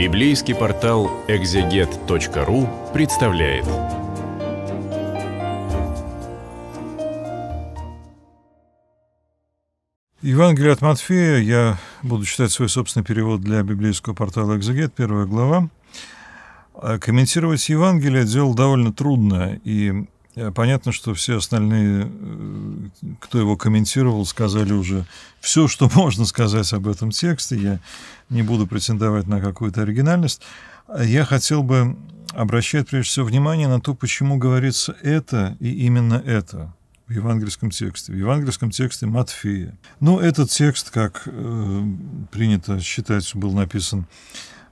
Библейский портал экзегет.ру представляет. Евангелие от Матфея, я буду читать свой собственный перевод для библейского портала «Экзегет», первая глава. А комментировать Евангелие – дело довольно трудно и Э, понятно, что все остальные, э, кто его комментировал, сказали уже все, что можно сказать об этом тексте. Я не буду претендовать на какую-то оригинальность. А я хотел бы обращать прежде всего внимание на то, почему говорится это и именно это в евангельском тексте, в евангельском тексте Матфея. Но ну, этот текст, как э, принято считать, был написан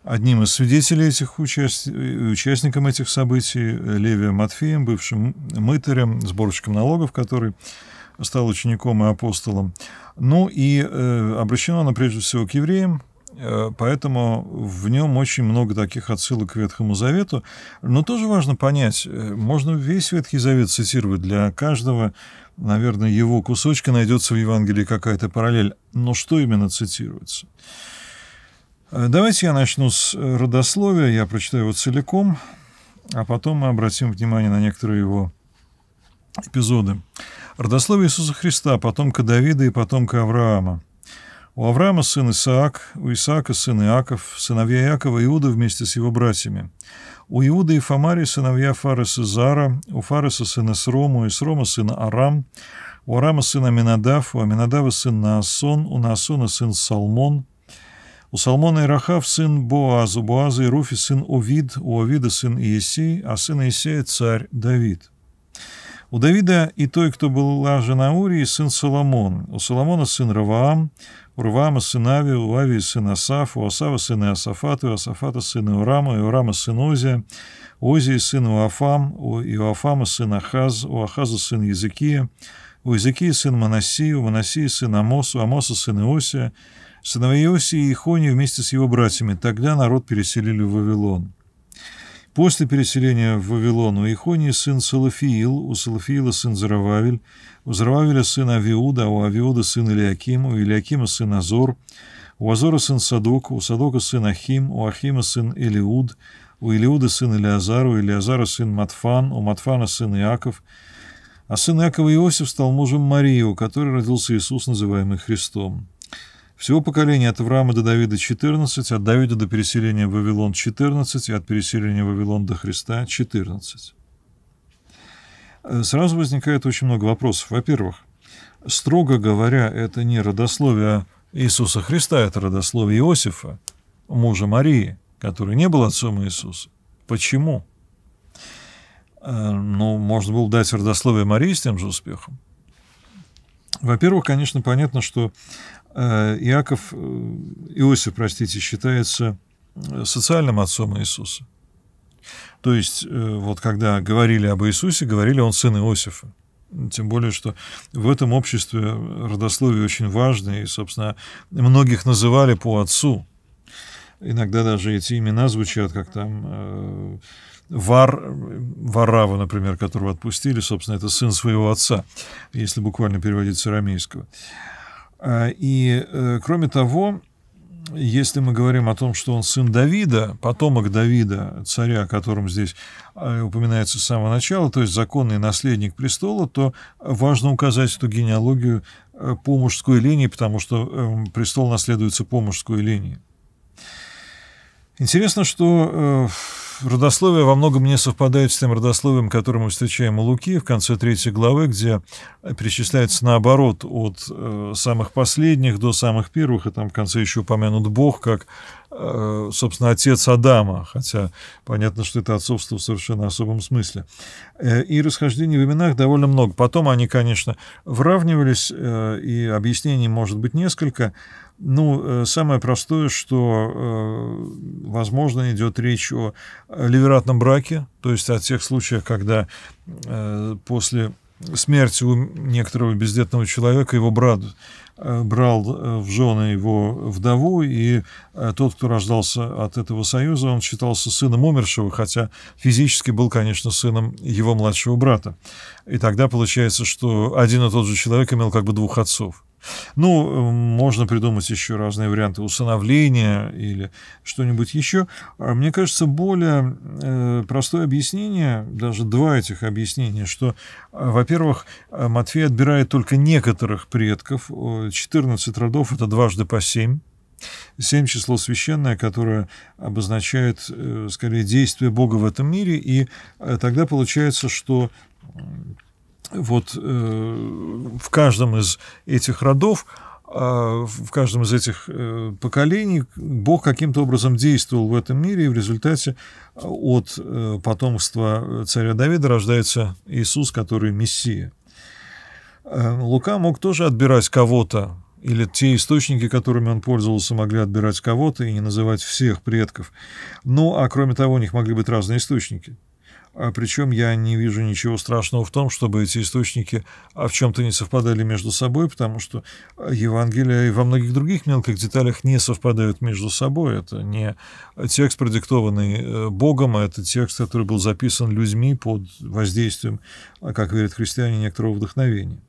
Одним из свидетелей этих участий, участником этих событий Левия Матфеем, бывшим мытарем, сборщиком налогов, который стал учеником и апостолом. Ну и э, обращено оно прежде всего к евреям, э, поэтому в нем очень много таких отсылок к Ветхому Завету. Но тоже важно понять, э, можно весь Ветхий Завет цитировать для каждого, наверное, его кусочка найдется в Евангелии какая-то параллель. Но что именно цитируется? Э, давайте я начну с э, родословия, я прочитаю его целиком, а потом мы обратим внимание на некоторые его эпизоды. Родословие Иисуса Христа, потомка Давида и потомка Авраама. У Авраама сын Исаак, у Исаака сын Иаков, сыновья Иакова Иуда вместе с его братьями. У Иуды и Фамари сыновья Фареса Зара, у Фареса сына Срому, у Срома сына Арам, у Арама сына Аминадав, у Аминадава сын Наасон, у Наасона сын Салмон – у Салмона и Рахав сын Боаз, у Боаза и Руфи сын Овид, у Овида сын Иесей, а сын Иесея царь Давид. У Давида и той, кто была жена Урии, сын Соломон, у Соломона сын Раваам, у Раваама сын Ави, у Ави сын Асаф, у Асава сын Иосафат, у Иосафата сын Иорама, у Иорама сын Озия, у Озии сын Иоафам, у Иоафама сын Ахаз, у Ахаза сын Языкия, у Языкия сын Манасии, у Манасии сын Амос, у Амоса сын Иосия, сыновья Иосии и Ихони вместе с его братьями. Тогда народ переселили в Вавилон. После переселения в Вавилон у Ихонии сын Салафиил, у Салафиила сын Зарававель, у Зарававеля сын Авиуда, у Авиуда сын Илиаким, у Илиакима сын Азор, у Азора сын Садок, у Садока сын Ахим, у Ахима сын Илиуд, у Илиуда сын Илиазар, у Илиазара сын Матфан, у Матфана сын Иаков, а сын Иакова Иосиф стал мужем Марии, у которой родился Иисус, называемый Христом. Всего поколения от Авраама до Давида 14, от Давида до переселения в Вавилон 14 и от переселения в Вавилон до Христа 14. Э, сразу возникает очень много вопросов. Во-первых, строго говоря, это не родословие Иисуса Христа, это родословие Иосифа, мужа Марии, который не был отцом Иисуса. Почему? Э, ну, можно было дать родословие Марии с тем же успехом. Во-первых, конечно, понятно, что э, Иаков, э, Иосиф, простите, считается э, социальным отцом Иисуса. То есть, вот когда говорили об Иисусе, говорили, он сын Иосифа. Тем более, что в этом обществе родословие очень важно, и, собственно, многих называли по отцу. Иногда даже эти имена звучат, как там Вар, Варава, например, которого отпустили, собственно, это сын своего отца, если буквально переводить с арамейского. А, и, э, кроме того, если мы говорим о том, что он сын Давида, потомок Давида, царя, о котором здесь э, упоминается с самого начала, то есть законный наследник престола, то важно указать эту генеалогию э, по мужской линии, потому что эм, престол наследуется по мужской линии. Интересно, что родословие во многом не совпадает с тем родословием, которое мы встречаем у Луки в конце третьей главы, где перечисляется наоборот от э, самых последних до самых первых, и там в конце еще упомянут Бог как, э, собственно, отец Адама, хотя понятно, что это отцовство в совершенно особом смысле. Э, и расхождений в именах довольно много. Потом они, конечно, вравнивались, э, и объяснений может быть несколько, ну, э, самое простое, что, э, возможно, идет речь о Э, ливератном браке, то есть о тех случаях, когда э, после смерти у некоторого бездетного человека его брат э, брал э, в жены его вдову, и э, тот, кто рождался от этого союза, он считался сыном умершего, хотя физически был, конечно, сыном его младшего брата. И тогда получается, что один и тот же человек имел как бы двух отцов. Ну, э, можно придумать еще разные варианты усыновления или что-нибудь еще. А, мне кажется, более э, простое объяснение, даже два этих объяснения, что, э, во-первых, Матфей отбирает только некоторых предков, 14 родов – это дважды по 7, Семь число священное, которое обозначает, скорее, действие Бога в этом мире, и тогда получается, что вот э, в каждом из этих родов а, в каждом из этих э, поколений Бог каким-то образом действовал в этом мире, и в результате э, от потомства царя Давида рождается Иисус, который Мессия. Лука мог тоже отбирать кого-то, или те источники, которыми он пользовался, могли отбирать кого-то и не называть всех предков. Ну, а кроме того, у них могли быть разные источники. А Причем я не вижу ничего страшного в том, чтобы эти источники а в чем-то не совпадали между собой, потому что а, Евангелия и во многих других мелких деталях не совпадают между собой. Это не текст, продиктованный э, Богом, а это текст, который был записан людьми под воздействием, как верят христиане, некоторого вдохновения.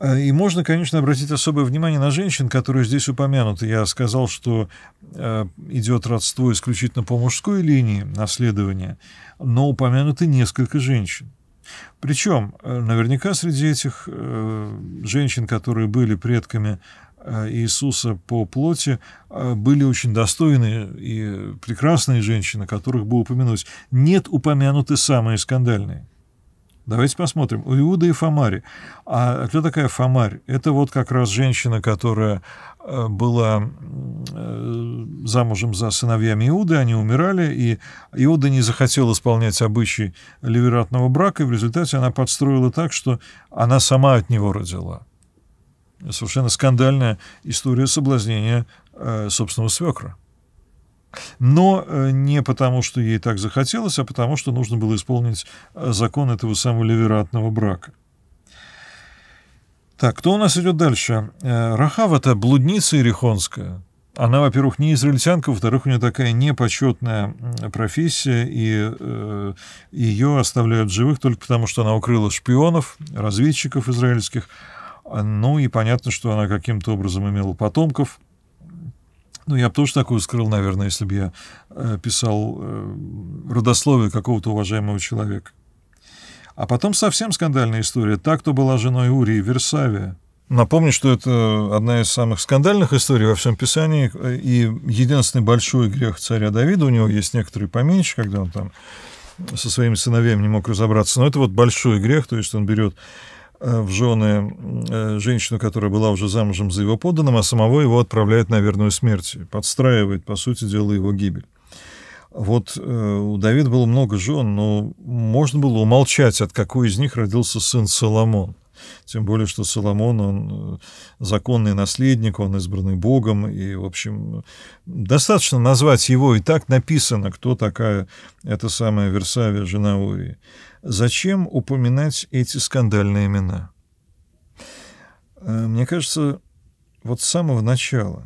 Э, и можно, конечно, обратить особое внимание на женщин, которые здесь упомянуты. Я сказал, что э, идет родство исключительно по мужской линии наследования, но упомянуты несколько женщин. Причем, э, наверняка среди этих женщин, которые были предками Иисуса по плоти были очень достойные и прекрасные женщины, которых бы упомянуть. Нет упомянуты самые скандальные – Давайте посмотрим. У Иуда и Фомари. А кто такая Фомарь? Это вот как раз женщина, которая э, была э, замужем за сыновьями Иуды, они умирали, и Иуда не захотел исполнять обычай ливератного брака, и в результате она подстроила так, что она сама от него родила. Совершенно скандальная история соблазнения э, собственного свекра. Но э, не потому, что ей так захотелось, а потому, что нужно было исполнить э, закон этого самого левератного брака. Так, кто у нас идет дальше? Э, Рахав — это блудница ирихонская. Она, во-первых, не израильтянка, во-вторых, у нее такая непочетная профессия, и э, ее оставляют живых только потому, что она укрыла шпионов, разведчиков израильских. Ну и понятно, что она каким-то образом имела потомков — ну, я бы тоже такую скрыл, наверное, если бы я э, писал э, родословие какого-то уважаемого человека. А потом совсем скандальная история. Так кто была женой Урии, Версавия. Напомню, что это одна из самых скандальных историй во всем Писании, и единственный большой грех царя Давида, у него есть некоторые поменьше, когда он там со своими сыновьями не мог разобраться, но это вот большой грех, то есть он берет Э, в жены э, женщину, которая была уже замужем за его подданным, а самого его отправляет на верную смерть, подстраивает, по сути дела, его гибель. Вот э, у Давида было много жен, но можно было умолчать, от какой из них родился сын Соломон – тем более, что Соломон, он э, законный наследник, он избранный Богом. И, в общем, достаточно назвать его, и так написано, кто такая эта самая Версавия, жена Урии. Зачем упоминать эти скандальные имена? Э, мне кажется, вот с самого начала.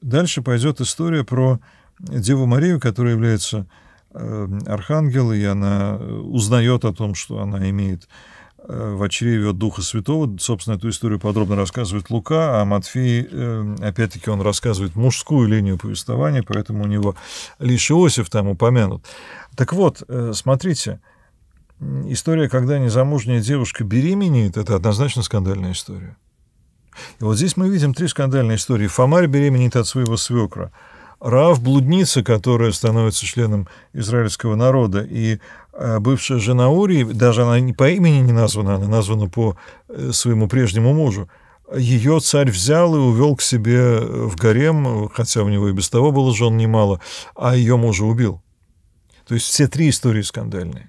Дальше пойдет история про Деву Марию, которая является э, архангел, и она узнает о том, что она имеет в чреве Духа Святого. Собственно, эту историю подробно рассказывает Лука, а Матфей, э, опять-таки, он рассказывает мужскую линию повествования, поэтому у него лишь Иосиф там упомянут. Так вот, э, смотрите, история, когда незамужняя девушка беременеет, это однозначно скандальная история. И вот здесь мы видим три скандальные истории. Фомарь беременеет от своего свекра. Рав – блудница, которая становится членом израильского народа. И Э, бывшая жена Урии, даже она не по имени не названа, она названа по э, своему прежнему мужу, ее царь взял и увел к себе э, в гарем, хотя у него и без того было жен немало, а ее мужа убил. То есть все три истории скандальные.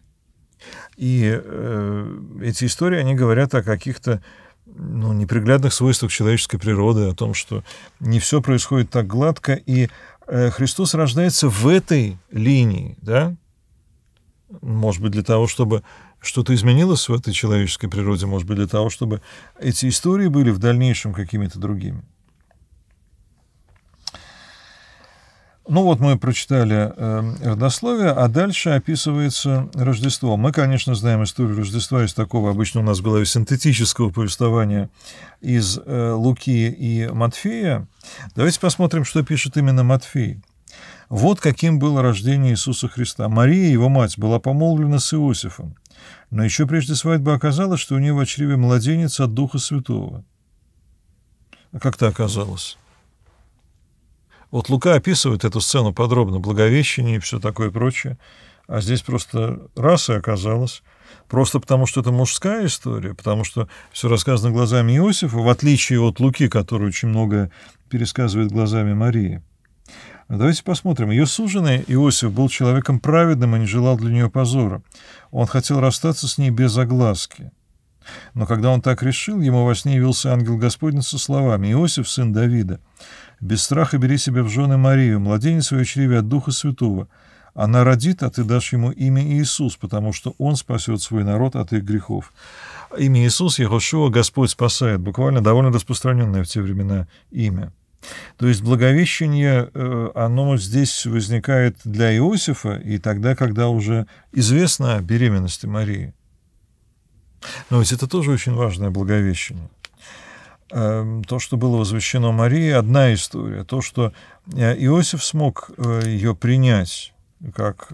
И э, эти истории, они говорят о каких-то ну, неприглядных свойствах человеческой природы, о том, что не все происходит так гладко, и э, Христос рождается в этой линии, да, может быть, для того, чтобы что-то изменилось в этой человеческой природе, может быть, для того, чтобы эти истории были в дальнейшем какими-то другими. Ну вот мы прочитали э, родословие, а дальше описывается Рождество. Мы, конечно, знаем историю Рождества из такого обычно у нас было голове синтетического повествования из э, Луки и Матфея. Давайте посмотрим, что пишет именно Матфей. Вот каким было рождение Иисуса Христа. Мария, его мать, была помолвлена с Иосифом, но еще прежде свадьбы оказалось, что у нее в очреве младенец от Духа Святого. А как-то оказалось. Вот Лука описывает эту сцену подробно, Благовещение и все такое прочее. А здесь просто раз и оказалось. Просто потому, что это мужская история, потому что все рассказано глазами Иосифа, в отличие от Луки, который очень многое пересказывает глазами Марии. Давайте посмотрим. Ее суженый Иосиф был человеком праведным и не желал для нее позора. Он хотел расстаться с ней без огласки. Но когда он так решил, ему во сне явился ангел Господень со словами «Иосиф, сын Давида, без страха бери себе в жены Марию, младенец в ее чреве от Духа Святого. Она родит, а ты дашь ему имя Иисус, потому что он спасет свой народ от их грехов». Имя Иисус, Яхошуа, Господь спасает, буквально довольно распространенное в те времена имя. То есть благовещение, э, оно здесь возникает для Иосифа и тогда, когда уже известно о беременности Марии. Но ведь это тоже очень важное благовещение. Эм, то, что было возвещено Марии, одна история. То, что э, Иосиф смог э, ее принять, как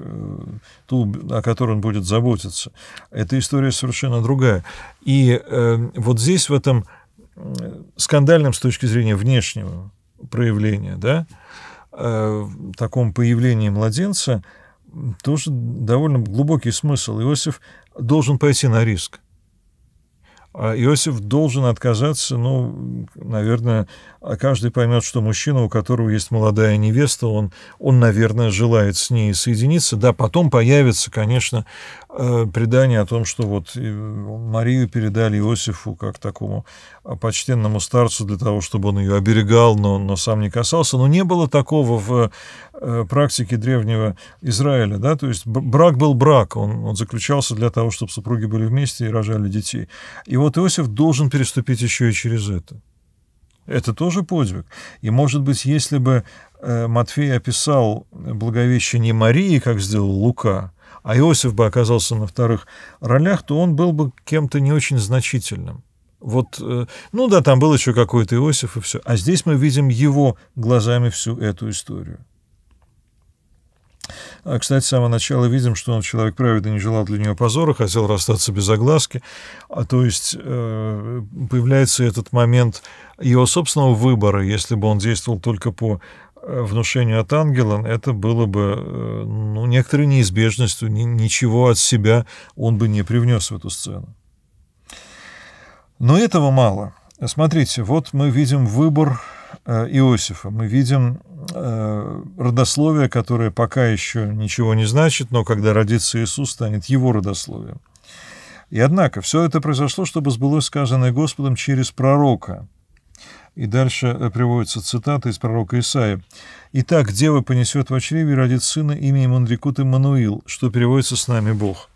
ту, о которой он будет заботиться. Эта история совершенно другая. И эм, вот здесь в этом скандальным с точки зрения внешнего проявления, да, э, таком появлении младенца, тоже довольно глубокий смысл. Иосиф должен пойти на риск. А Иосиф должен отказаться, ну, наверное, а каждый поймет, что мужчина, у которого есть молодая невеста, он, он наверное, желает с ней соединиться. Да, потом появится, конечно, э, предание о том, что вот э, Марию передали Иосифу как такому а, почтенному старцу для того, чтобы он ее оберегал, но, но сам не касался. Но не было такого в э, практике древнего Израиля. Да? То есть брак был брак, он, он заключался для того, чтобы супруги были вместе и рожали детей. И вот Иосиф должен переступить еще и через это. Это тоже подвиг. И, может быть, если бы э, Матфей описал благовещение Марии, как сделал Лука, а Иосиф бы оказался на вторых ролях, то он был бы кем-то не очень значительным. Вот, э, ну да, там был еще какой-то Иосиф и все. А здесь мы видим его глазами всю эту историю. А, кстати, с самого начала видим, что он человек праведный, не желал для нее позора, хотел расстаться без огласки. А то есть э, появляется этот момент его собственного выбора, если бы он действовал только по э, внушению от ангела, это было бы э, ну, некоторой неизбежностью, ничего от себя он бы не привнес в эту сцену. Но этого мало. Смотрите, вот мы видим выбор Иосифа, мы видим родословие, которое пока еще ничего не значит, но когда родится Иисус, станет его родословием. И однако, все это произошло, чтобы сбылось сказанное Господом через пророка. И дальше э, приводится цитата из пророка Исаия. «Итак, дева понесет в чреве и родит сына, имя ему Мануил, что переводится с нами Бог».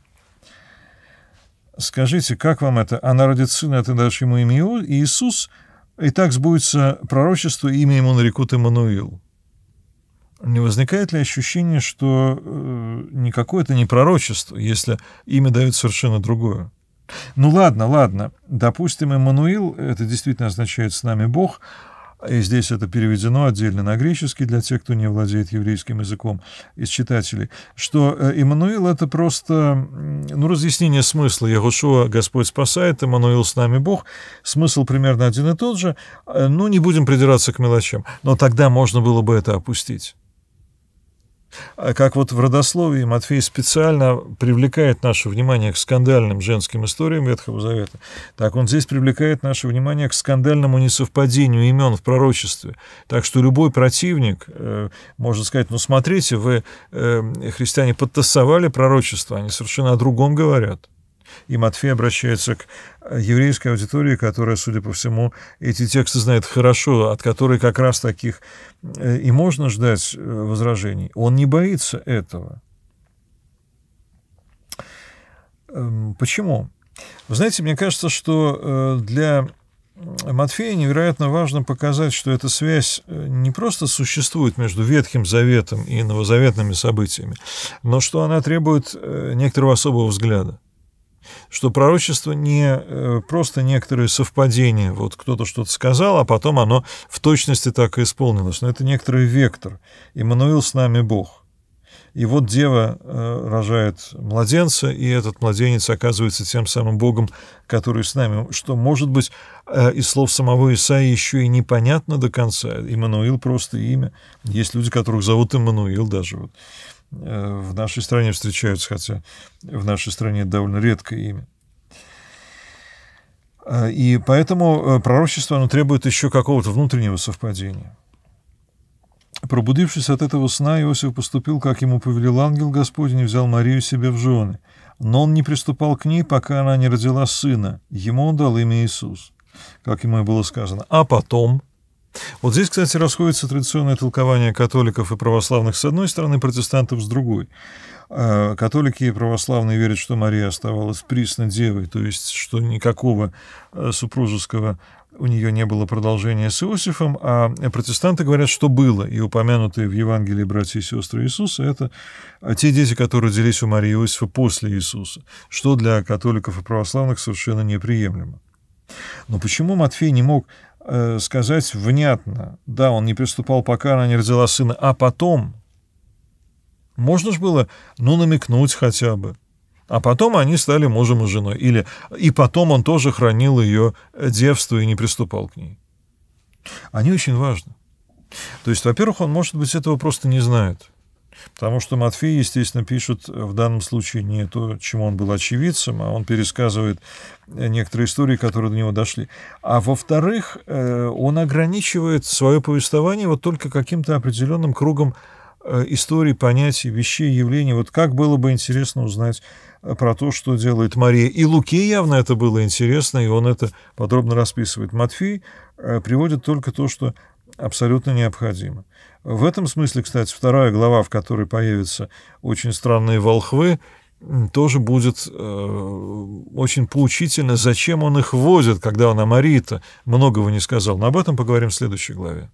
Скажите, как вам это? Она родит сына, а ты дашь ему имя Иисус, и так сбудется пророчество, имя ему нарекут Иммануил не возникает ли ощущение, что э, никакое это не пророчество, если имя дают совершенно другое? Ну ладно, ладно, допустим, Эммануил, это действительно означает «с нами Бог», и здесь это переведено отдельно на греческий для тех, кто не владеет еврейским языком из читателей, что Иммануил э, — это просто ну, разъяснение смысла. Ягушуа — Господь спасает, Иммануил — с нами Бог. Смысл примерно один и тот же, э, Ну, не будем придираться к мелочам. Но тогда можно было бы это опустить. А как вот в родословии Матфей специально привлекает наше внимание к скандальным женским историям Ветхого Завета, так он здесь привлекает наше внимание к скандальному несовпадению имен в пророчестве. Так что любой противник э, может сказать, ну смотрите, вы, э, христиане, подтасовали пророчество, они совершенно о другом говорят. И Матфей обращается к э, еврейской аудитории, которая, судя по всему, эти тексты знает хорошо, от которой как раз таких э, и можно ждать э, возражений. Он не боится этого. Эм, почему? Вы знаете, мне кажется, что для Матфея невероятно важно показать, что эта связь не просто существует между Ветхим Заветом и новозаветными событиями, но что она требует некоторого особого взгляда что пророчество не э, просто некоторые совпадения. Вот кто-то что-то сказал, а потом оно в точности так и исполнилось. Но это некоторый вектор. Иммануил с нами Бог. И вот дева э, рожает младенца, и этот младенец оказывается тем самым Богом, который с нами. Что, может быть, э, из слов самого Исаи еще и непонятно до конца. Иммануил просто имя. Есть люди, которых зовут Иммануил даже. Вот. Э, в нашей стране встречаются, хотя в нашей стране довольно редкое имя. Э, и поэтому э, пророчество оно требует еще какого-то внутреннего совпадения. Пробудившись от этого сна, Иосиф поступил, как ему повелел ангел Господень, и взял Марию себе в жены. Но он не приступал к ней, пока она не родила сына. Ему он дал имя Иисус, как ему и было сказано. А потом, вот здесь, кстати, расходится традиционное толкование католиков и православных с одной стороны, протестантов с другой. А, католики и православные верят, что Мария оставалась присно девой, то есть, что никакого э, супружеского у нее не было продолжения с Иосифом, а протестанты говорят, что было, и упомянутые в Евангелии братья и сестры Иисуса — это э, те дети, которые родились у Марии Иосифа после Иисуса, что для католиков и православных совершенно неприемлемо. Но почему Матфей не мог Э, сказать внятно, да, он не приступал, пока она не родила сына, а потом. Можно же было, ну, намекнуть хотя бы. А потом они стали мужем и женой. Или и потом он тоже хранил ее девство и не приступал к ней. Они очень важны. То есть, во-первых, он, может быть, этого просто не знает. Потому что Матфей, естественно, пишет в данном случае не то, чему он был очевидцем, а он пересказывает э, некоторые истории, которые до него дошли. А во-вторых, э, он ограничивает свое повествование вот только каким-то определенным кругом э, истории, понятий, вещей, явлений. Вот как было бы интересно узнать про то, что делает Мария. И Луке явно это было интересно, и он это подробно расписывает. Матфей приводит только то, что абсолютно необходимо. В этом смысле, кстати, вторая глава, в которой появятся очень странные волхвы, тоже будет э, очень поучительно, зачем он их возит, когда он о Марии-то многого не сказал. Но об этом поговорим в следующей главе.